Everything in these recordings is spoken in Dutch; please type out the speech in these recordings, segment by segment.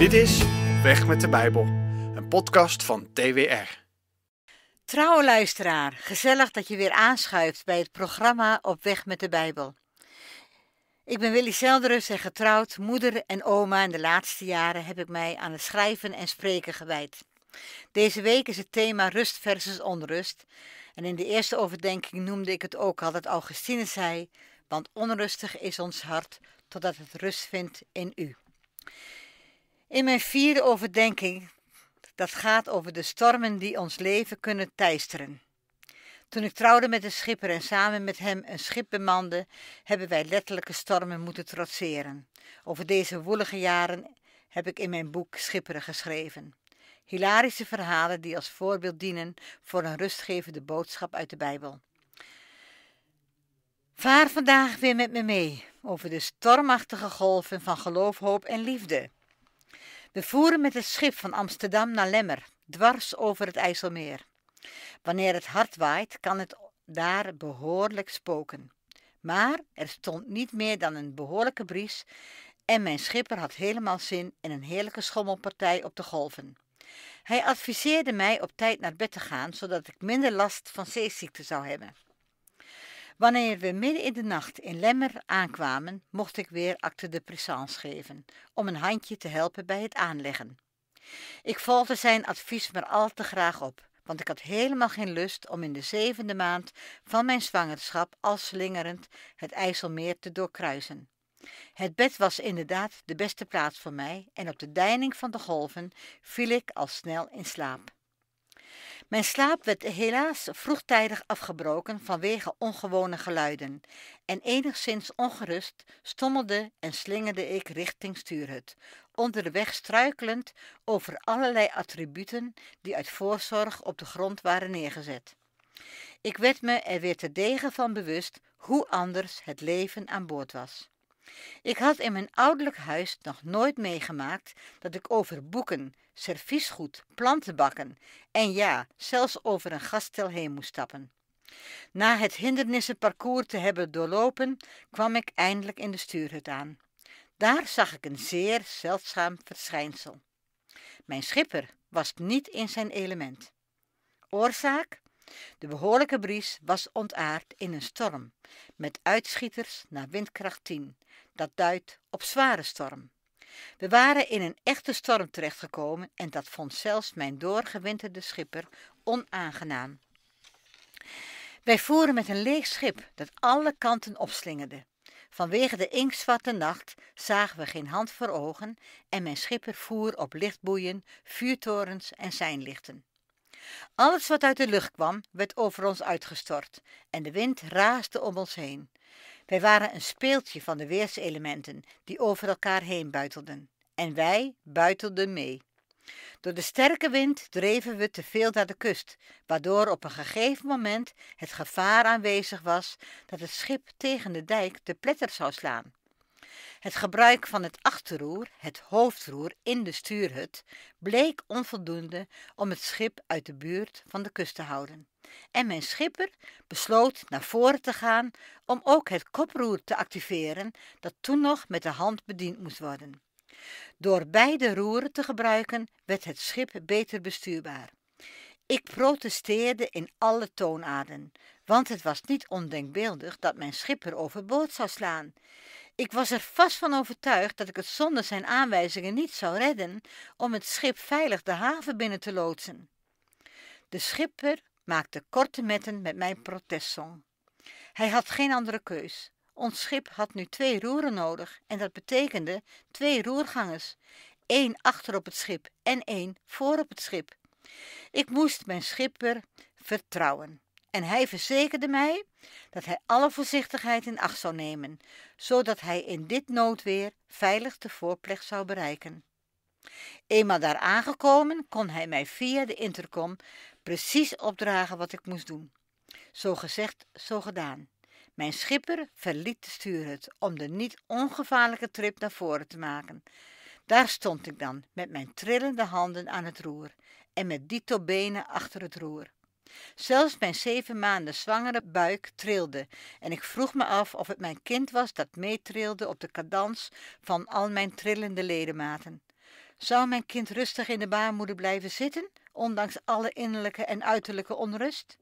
Dit is Weg met de Bijbel, een podcast van TWR. Trouwe luisteraar, gezellig dat je weer aanschuift bij het programma Op Weg met de Bijbel. Ik ben Willy Zelderus en getrouwd, moeder en oma. In de laatste jaren heb ik mij aan het schrijven en spreken gewijd. Deze week is het thema rust versus onrust. En in de eerste overdenking noemde ik het ook al dat Augustine zei: Want onrustig is ons hart, totdat het rust vindt in u. In mijn vierde overdenking, dat gaat over de stormen die ons leven kunnen teisteren. Toen ik trouwde met een schipper en samen met hem een schip bemande, hebben wij letterlijke stormen moeten trotseren. Over deze woelige jaren heb ik in mijn boek Schipperen geschreven. Hilarische verhalen die als voorbeeld dienen voor een rustgevende boodschap uit de Bijbel. Vaar vandaag weer met me mee over de stormachtige golven van geloof, hoop en liefde we voeren met het schip van Amsterdam naar Lemmer, dwars over het IJsselmeer. Wanneer het hard waait, kan het daar behoorlijk spoken. Maar er stond niet meer dan een behoorlijke bries en mijn schipper had helemaal zin in een heerlijke schommelpartij op de golven. Hij adviseerde mij op tijd naar bed te gaan, zodat ik minder last van zeeziekte zou hebben. Wanneer we midden in de nacht in Lemmer aankwamen, mocht ik weer acte de présence geven, om een handje te helpen bij het aanleggen. Ik volgde zijn advies maar al te graag op, want ik had helemaal geen lust om in de zevende maand van mijn zwangerschap al slingerend het IJsselmeer te doorkruisen. Het bed was inderdaad de beste plaats voor mij en op de deining van de golven viel ik al snel in slaap. Mijn slaap werd helaas vroegtijdig afgebroken vanwege ongewone geluiden, en enigszins ongerust stommelde en slingerde ik richting stuurhut, onderweg struikelend over allerlei attributen die uit voorzorg op de grond waren neergezet. Ik werd me er weer te degen van bewust hoe anders het leven aan boord was. Ik had in mijn ouderlijk huis nog nooit meegemaakt dat ik over boeken, serviesgoed, plantenbakken en ja, zelfs over een gaststel heen moest stappen. Na het hindernissenparcours te hebben doorlopen, kwam ik eindelijk in de stuurhut aan. Daar zag ik een zeer zeldzaam verschijnsel. Mijn schipper was niet in zijn element. Oorzaak? De behoorlijke bries was ontaard in een storm, met uitschieters naar windkracht 10. Dat duidt op zware storm. We waren in een echte storm terechtgekomen en dat vond zelfs mijn doorgewinterde schipper onaangenaam. Wij voeren met een leeg schip dat alle kanten opslingerde. Vanwege de inkswarte nacht zagen we geen hand voor ogen en mijn schipper voer op lichtboeien, vuurtorens en zijnlichten. Alles wat uit de lucht kwam, werd over ons uitgestort en de wind raasde om ons heen. Wij waren een speeltje van de weerselementen die over elkaar heen buitelden. En wij buitelden mee. Door de sterke wind dreven we te veel naar de kust, waardoor op een gegeven moment het gevaar aanwezig was dat het schip tegen de dijk te pletter zou slaan. Het gebruik van het achterroer, het hoofdroer in de stuurhut, bleek onvoldoende om het schip uit de buurt van de kust te houden. En mijn schipper besloot naar voren te gaan om ook het koproer te activeren dat toen nog met de hand bediend moest worden. Door beide roeren te gebruiken werd het schip beter bestuurbaar. Ik protesteerde in alle toonaden, want het was niet ondenkbeeldig dat mijn schipper overboord zou slaan. Ik was er vast van overtuigd dat ik het zonder zijn aanwijzingen niet zou redden om het schip veilig de haven binnen te loodsen. De schipper maakte korte metten met mijn protestzong. Hij had geen andere keus. Ons schip had nu twee roeren nodig en dat betekende twee roergangers. één achter op het schip en één voor op het schip. Ik moest mijn schipper vertrouwen en hij verzekerde mij dat hij alle voorzichtigheid in acht zou nemen, zodat hij in dit noodweer veilig de voorplecht zou bereiken. Eenmaal daar aangekomen kon hij mij via de intercom precies opdragen wat ik moest doen. Zo gezegd, zo gedaan. Mijn schipper verliet de stuurhut om de niet ongevaarlijke trip naar voren te maken. Daar stond ik dan met mijn trillende handen aan het roer en met dito benen achter het roer. Zelfs mijn zeven maanden zwangere buik trilde en ik vroeg me af of het mijn kind was dat meetrilde op de cadans van al mijn trillende ledematen. Zou mijn kind rustig in de baarmoeder blijven zitten, ondanks alle innerlijke en uiterlijke onrust?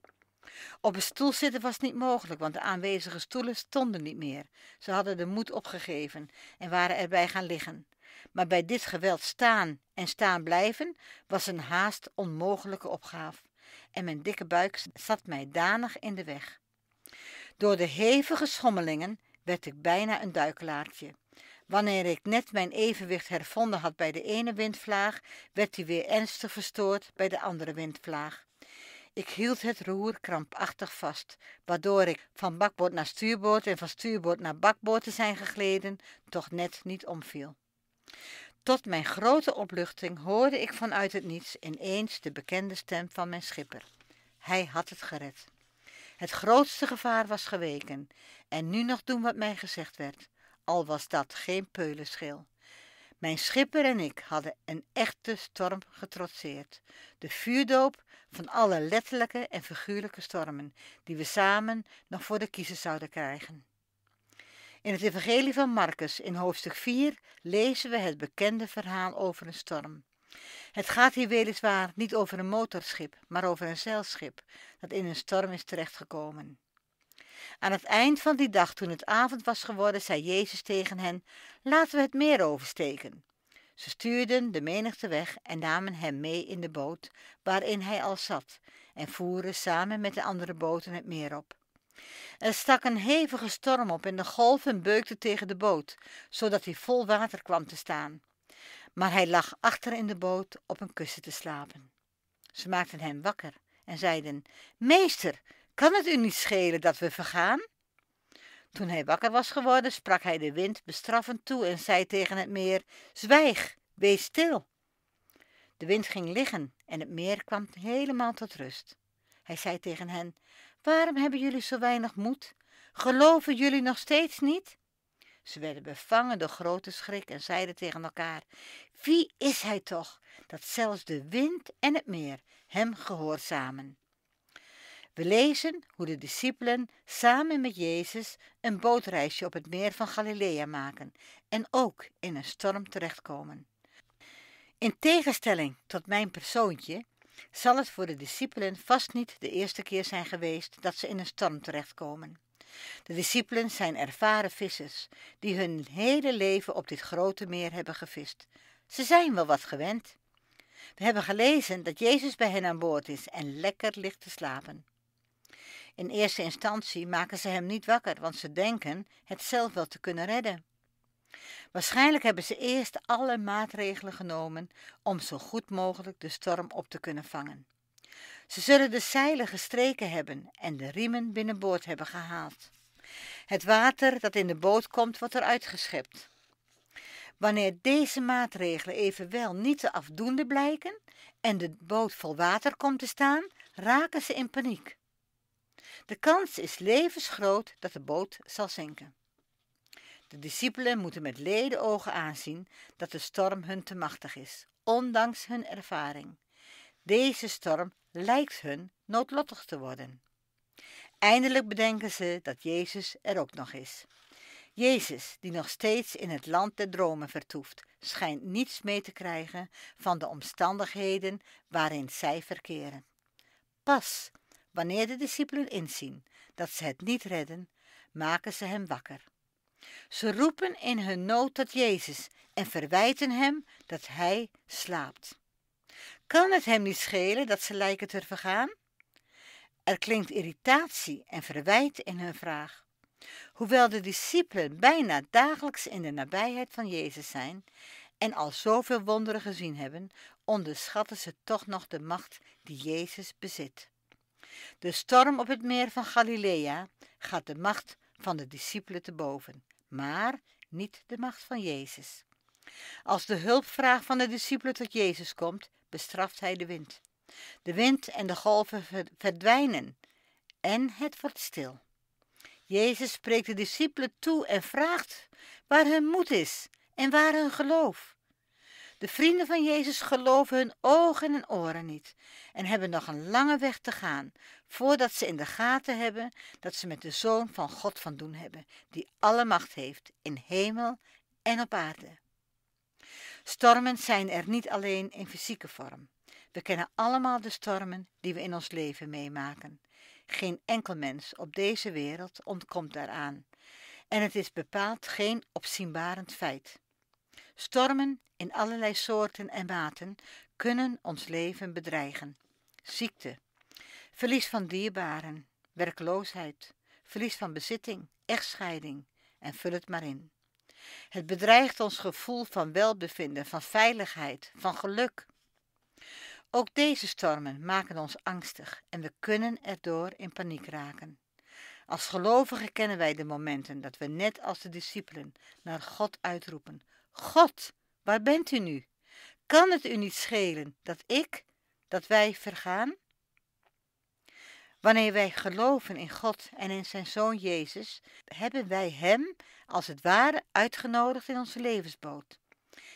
Op een stoel zitten was niet mogelijk, want de aanwezige stoelen stonden niet meer. Ze hadden de moed opgegeven en waren erbij gaan liggen. Maar bij dit geweld staan en staan blijven was een haast onmogelijke opgave en mijn dikke buik zat mij danig in de weg. Door de hevige schommelingen werd ik bijna een duikelaartje. Wanneer ik net mijn evenwicht hervonden had bij de ene windvlaag, werd die weer ernstig verstoord bij de andere windvlaag. Ik hield het roer krampachtig vast, waardoor ik van bakboord naar stuurboord en van stuurboord naar bakboord te zijn gegleden, toch net niet omviel. Tot mijn grote opluchting hoorde ik vanuit het niets ineens de bekende stem van mijn schipper. Hij had het gered. Het grootste gevaar was geweken en nu nog doen wat mij gezegd werd, al was dat geen peulenschil. Mijn schipper en ik hadden een echte storm getrotseerd. De vuurdoop van alle letterlijke en figuurlijke stormen die we samen nog voor de kiezer zouden krijgen. In het Evangelie van Marcus, in hoofdstuk 4, lezen we het bekende verhaal over een storm. Het gaat hier weliswaar niet over een motorschip, maar over een zeilschip dat in een storm is terechtgekomen. Aan het eind van die dag, toen het avond was geworden, zei Jezus tegen hen: Laten we het meer oversteken. Ze stuurden de menigte weg en namen hem mee in de boot waarin hij al zat, en voeren samen met de andere boten het meer op. Er stak een hevige storm op en de golven beukten tegen de boot, zodat hij vol water kwam te staan. Maar hij lag achter in de boot op een kussen te slapen. Ze maakten hem wakker en zeiden: Meester, kan het u niet schelen dat we vergaan? Toen hij wakker was geworden, sprak hij de wind bestraffend toe en zei tegen het meer: Zwijg, wees stil. De wind ging liggen en het meer kwam helemaal tot rust. Hij zei tegen hen: Waarom hebben jullie zo weinig moed? Geloven jullie nog steeds niet? Ze werden bevangen door grote schrik en zeiden tegen elkaar: Wie is hij toch, dat zelfs de wind en het meer hem gehoorzamen? We lezen hoe de discipelen samen met Jezus een bootreisje op het meer van Galilea maken en ook in een storm terechtkomen. In tegenstelling tot mijn persoontje zal het voor de discipelen vast niet de eerste keer zijn geweest dat ze in een storm terechtkomen. De discipelen zijn ervaren vissers die hun hele leven op dit grote meer hebben gevist. Ze zijn wel wat gewend. We hebben gelezen dat Jezus bij hen aan boord is en lekker ligt te slapen. In eerste instantie maken ze hem niet wakker, want ze denken het zelf wel te kunnen redden. Waarschijnlijk hebben ze eerst alle maatregelen genomen om zo goed mogelijk de storm op te kunnen vangen. Ze zullen de zeilen gestreken hebben en de riemen binnenboord hebben gehaald. Het water dat in de boot komt, wordt eruit geschept. Wanneer deze maatregelen evenwel niet te afdoende blijken en de boot vol water komt te staan, raken ze in paniek. De kans is levensgroot dat de boot zal zinken. De discipelen moeten met leden ogen aanzien dat de storm hun te machtig is, ondanks hun ervaring. Deze storm lijkt hun noodlottig te worden. Eindelijk bedenken ze dat Jezus er ook nog is. Jezus, die nog steeds in het land der dromen vertoeft, schijnt niets mee te krijgen van de omstandigheden waarin zij verkeren. Pas wanneer de discipelen inzien dat ze het niet redden, maken ze hem wakker. Ze roepen in hun nood tot Jezus en verwijten hem dat hij slaapt. Kan het hem niet schelen dat ze lijken te vergaan? Er klinkt irritatie en verwijt in hun vraag. Hoewel de discipelen bijna dagelijks in de nabijheid van Jezus zijn en al zoveel wonderen gezien hebben, onderschatten ze toch nog de macht die Jezus bezit. De storm op het meer van Galilea gaat de macht van de discipelen te boven maar niet de macht van Jezus. Als de hulpvraag van de discipelen tot Jezus komt, bestraft hij de wind. De wind en de golven verdwijnen en het wordt stil. Jezus spreekt de discipelen toe en vraagt waar hun moed is en waar hun geloof. De vrienden van Jezus geloven hun ogen en oren niet en hebben nog een lange weg te gaan voordat ze in de gaten hebben dat ze met de Zoon van God van doen hebben, die alle macht heeft in hemel en op aarde. Stormen zijn er niet alleen in fysieke vorm. We kennen allemaal de stormen die we in ons leven meemaken. Geen enkel mens op deze wereld ontkomt daaraan. En het is bepaald geen opzienbarend feit. Stormen in allerlei soorten en maten kunnen ons leven bedreigen. Ziekte, verlies van dierbaren, werkloosheid, verlies van bezitting, echtscheiding en vul het maar in. Het bedreigt ons gevoel van welbevinden, van veiligheid, van geluk. Ook deze stormen maken ons angstig en we kunnen erdoor in paniek raken. Als gelovigen kennen wij de momenten dat we net als de discipelen naar God uitroepen: God, waar bent u nu? Kan het u niet schelen dat ik, dat wij vergaan? Wanneer wij geloven in God en in zijn Zoon Jezus, hebben wij Hem als het ware uitgenodigd in onze levensboot.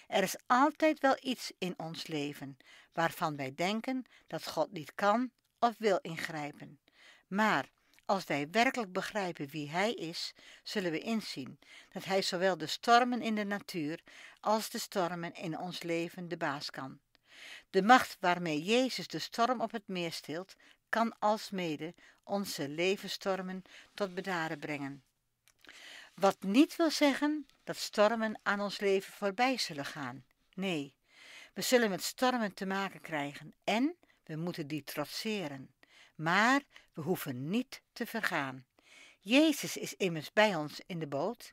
Er is altijd wel iets in ons leven waarvan wij denken dat God niet kan of wil ingrijpen. Maar als wij werkelijk begrijpen wie Hij is, zullen we inzien dat Hij zowel de stormen in de natuur als de stormen in ons leven de baas kan. De macht waarmee Jezus de storm op het meer stilt, kan alsmede onze levensstormen tot bedaren brengen. Wat niet wil zeggen dat stormen aan ons leven voorbij zullen gaan. Nee, we zullen met stormen te maken krijgen en we moeten die trotseren. Maar we hoeven niet te vergaan. Jezus is immers bij ons in de boot.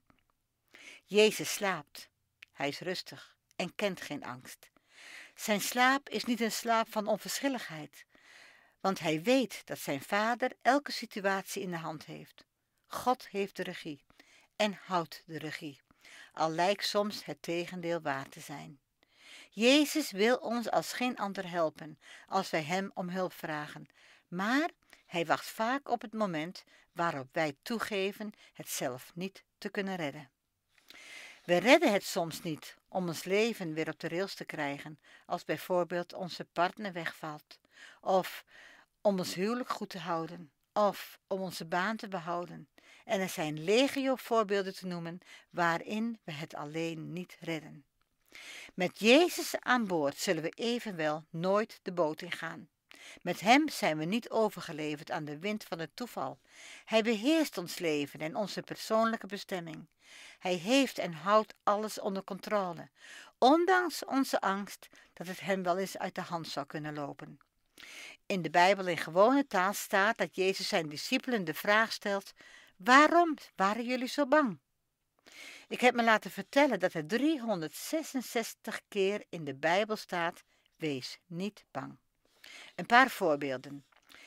Jezus slaapt. Hij is rustig en kent geen angst. Zijn slaap is niet een slaap van onverschilligheid, want hij weet dat zijn vader elke situatie in de hand heeft. God heeft de regie en houdt de regie, al lijkt soms het tegendeel waar te zijn. Jezus wil ons als geen ander helpen als wij Hem om hulp vragen maar hij wacht vaak op het moment waarop wij toegeven het zelf niet te kunnen redden. We redden het soms niet om ons leven weer op de rails te krijgen, als bijvoorbeeld onze partner wegvalt, of om ons huwelijk goed te houden, of om onze baan te behouden. En er zijn legio voorbeelden te noemen waarin we het alleen niet redden. Met Jezus aan boord zullen we evenwel nooit de boot ingaan. Met Hem zijn we niet overgeleverd aan de wind van het toeval. Hij beheerst ons leven en onze persoonlijke bestemming. Hij heeft en houdt alles onder controle, ondanks onze angst dat het Hem wel eens uit de hand zou kunnen lopen. In de Bijbel in gewone taal staat dat Jezus zijn discipelen de vraag stelt: Waarom waren jullie zo bang? Ik heb me laten vertellen dat er 366 keer in de Bijbel staat: Wees niet bang. Een paar voorbeelden.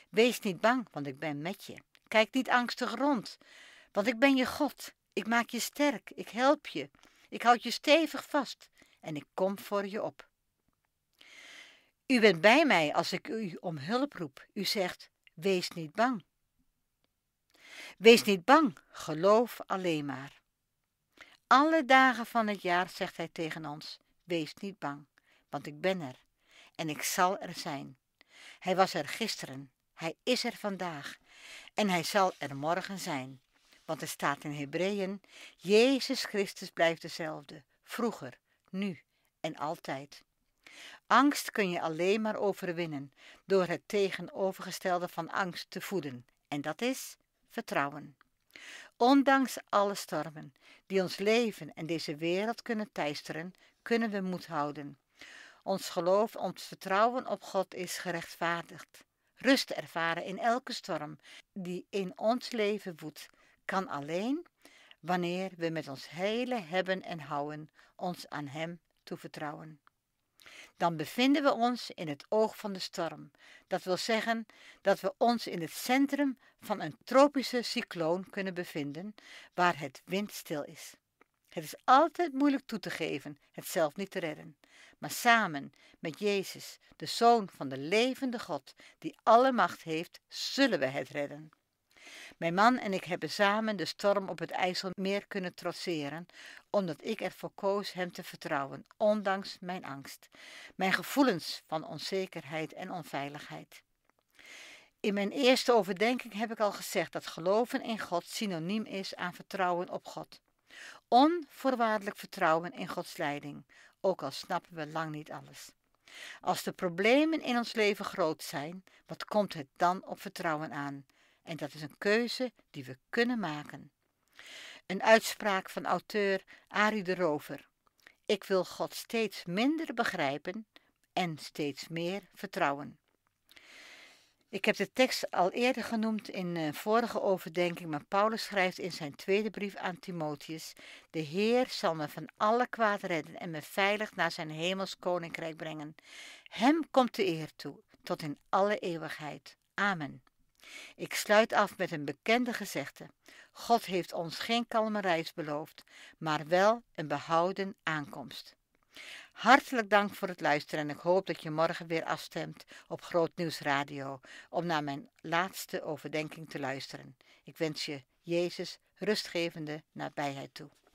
Wees niet bang, want ik ben met je. Kijk niet angstig rond, want ik ben je God. Ik maak je sterk, ik help je. Ik houd je stevig vast en ik kom voor je op. U bent bij mij als ik u om hulp roep. U zegt: Wees niet bang. Wees niet bang, geloof alleen maar. Alle dagen van het jaar zegt hij tegen ons: Wees niet bang, want ik ben er en ik zal er zijn. Hij was er gisteren, hij is er vandaag en hij zal er morgen zijn. Want er staat in Hebreeën: Jezus Christus blijft dezelfde, vroeger, nu en altijd. Angst kun je alleen maar overwinnen door het tegenovergestelde van angst te voeden, en dat is vertrouwen. Ondanks alle stormen die ons leven en deze wereld kunnen teisteren, kunnen we moed houden. Ons geloof, ons vertrouwen op God is gerechtvaardigd. Rust ervaren in elke storm die in ons leven woedt, kan alleen wanneer we met ons hele hebben en houden ons aan Hem toevertrouwen. Dan bevinden we ons in het oog van de storm. Dat wil zeggen dat we ons in het centrum van een tropische cycloon kunnen bevinden, waar het windstil is. Het is altijd moeilijk toe te geven, het zelf niet te redden maar samen met Jezus, de Zoon van de levende God, die alle macht heeft, zullen we het redden. Mijn man en ik hebben samen de storm op het IJsselmeer kunnen trotseren, omdat ik ervoor koos hem te vertrouwen, ondanks mijn angst, mijn gevoelens van onzekerheid en onveiligheid. In mijn eerste overdenking heb ik al gezegd dat geloven in God synoniem is aan vertrouwen op God. Onvoorwaardelijk vertrouwen in Gods leiding, ook al snappen we lang niet alles. Als de problemen in ons leven groot zijn, wat komt het dan op vertrouwen aan? En dat is een keuze die we kunnen maken. Een uitspraak van auteur Ari de Rover. Ik wil God steeds minder begrijpen en steeds meer vertrouwen. Ik heb de tekst al eerder genoemd in een eh, vorige overdenking, maar Paulus schrijft in zijn tweede brief aan Timotheus: De Heer zal me van alle kwaad redden en me veilig naar zijn hemels koninkrijk brengen. Hem komt de eer toe, tot in alle eeuwigheid. Amen. Ik sluit af met een bekende gezegde: God heeft ons geen kalme reis beloofd, maar wel een behouden aankomst. Hartelijk dank voor het luisteren en ik hoop dat je morgen weer afstemt op Groot Nieuws Radio om naar mijn laatste overdenking te luisteren. Ik wens je Jezus rustgevende nabijheid toe.